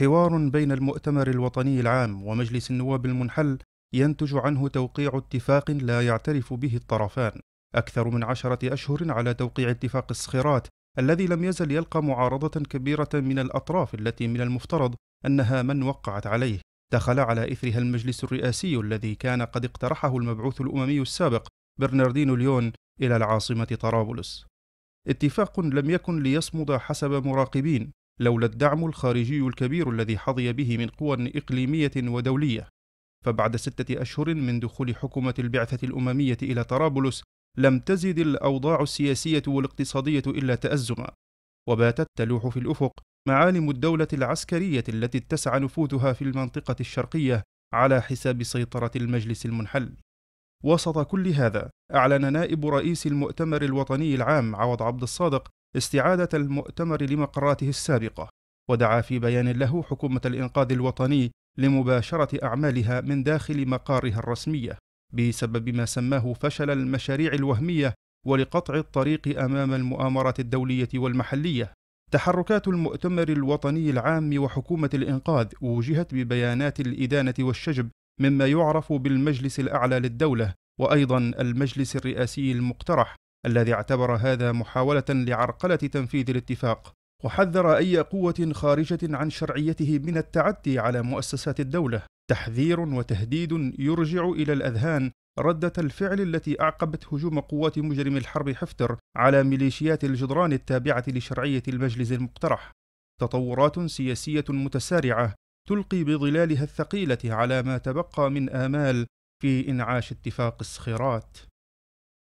حوار بين المؤتمر الوطني العام ومجلس النواب المنحل ينتج عنه توقيع اتفاق لا يعترف به الطرفان أكثر من عشرة أشهر على توقيع اتفاق الصخيرات الذي لم يزل يلقى معارضة كبيرة من الأطراف التي من المفترض أنها من وقعت عليه دخل على إثرها المجلس الرئاسي الذي كان قد اقترحه المبعوث الأممي السابق برناردينو ليون إلى العاصمة طرابلس اتفاق لم يكن ليصمد حسب مراقبين لولا الدعم الخارجي الكبير الذي حظي به من قوى إقليمية ودولية فبعد ستة أشهر من دخول حكومة البعثة الأممية إلى طرابلس لم تزد الأوضاع السياسية والاقتصادية إلا تأزما وباتت تلوح في الأفق معالم الدولة العسكرية التي اتسع نفوذها في المنطقة الشرقية على حساب سيطرة المجلس المنحل وسط كل هذا أعلن نائب رئيس المؤتمر الوطني العام عوض عبد الصادق استعادة المؤتمر لمقراته السابقة ودعا في بيان له حكومة الإنقاذ الوطني لمباشرة أعمالها من داخل مقارها الرسمية بسبب ما سماه فشل المشاريع الوهمية ولقطع الطريق أمام المؤامرات الدولية والمحلية تحركات المؤتمر الوطني العام وحكومة الإنقاذ وجهت ببيانات الإدانة والشجب مما يعرف بالمجلس الأعلى للدولة وأيضا المجلس الرئاسي المقترح الذي اعتبر هذا محاولة لعرقلة تنفيذ الاتفاق وحذر أي قوة خارجة عن شرعيته من التعدي على مؤسسات الدولة تحذير وتهديد يرجع إلى الأذهان ردة الفعل التي أعقبت هجوم قوات مجرم الحرب حفتر على ميليشيات الجدران التابعة لشرعية المجلس المقترح تطورات سياسية متسارعة تلقي بظلالها الثقيلة على ما تبقى من آمال في إنعاش اتفاق الصخيرات